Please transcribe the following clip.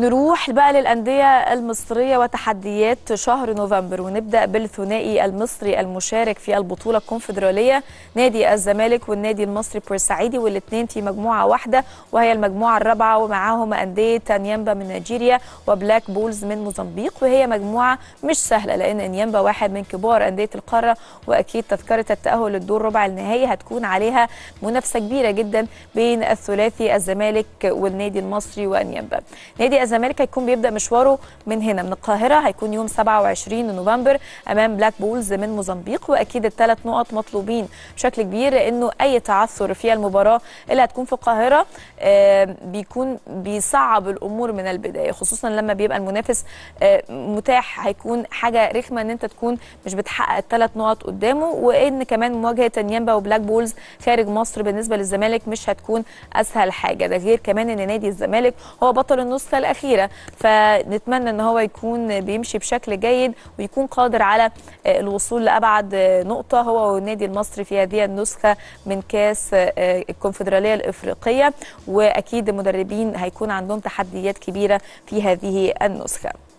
نروح بقى للأندية المصرية وتحديات شهر نوفمبر ونبدأ بالثنائي المصري المشارك في البطولة الكونفدرالية نادي الزمالك والنادي المصري بورسعيدي والاثنين في مجموعة واحدة وهي المجموعة الرابعة ومعاهم أندية انيامبا من نيجيريا وبلاك بولز من موزمبيق وهي مجموعة مش سهلة لأن انيامبا واحد من كبار أندية القارة وأكيد تذكرة التأهل للدور ربع النهائي هتكون عليها منافسة كبيرة جدا بين الثلاثي الزمالك والنادي المصري وانيامبا نادي الزمالك هيكون بيبدا مشواره من هنا من القاهره هيكون يوم 27 نوفمبر امام بلاك بولز من موزمبيق واكيد الثلاث نقط مطلوبين بشكل كبير انه اي تعثر في المباراه اللي هتكون في القاهره آه، بيكون بيصعب الامور من البدايه خصوصا لما بيبقى المنافس آه، متاح هيكون حاجه رخمه ان انت تكون مش بتحقق الثلاث نقط قدامه وان كمان مواجهه نيامبا وبلاك بولز خارج مصر بالنسبه للزمالك مش هتكون اسهل حاجه ده غير كمان ان نادي الزمالك هو بطل النسخه الاخيره فنتمنى ان هو يكون بيمشي بشكل جيد ويكون قادر على آه، الوصول لابعد آه، نقطه هو والنادي المصري في هذه النسخه من كاس آه، الكونفدراليه الافريقيه واكيد المدربين هيكون عندهم تحديات كبيره في هذه النسخه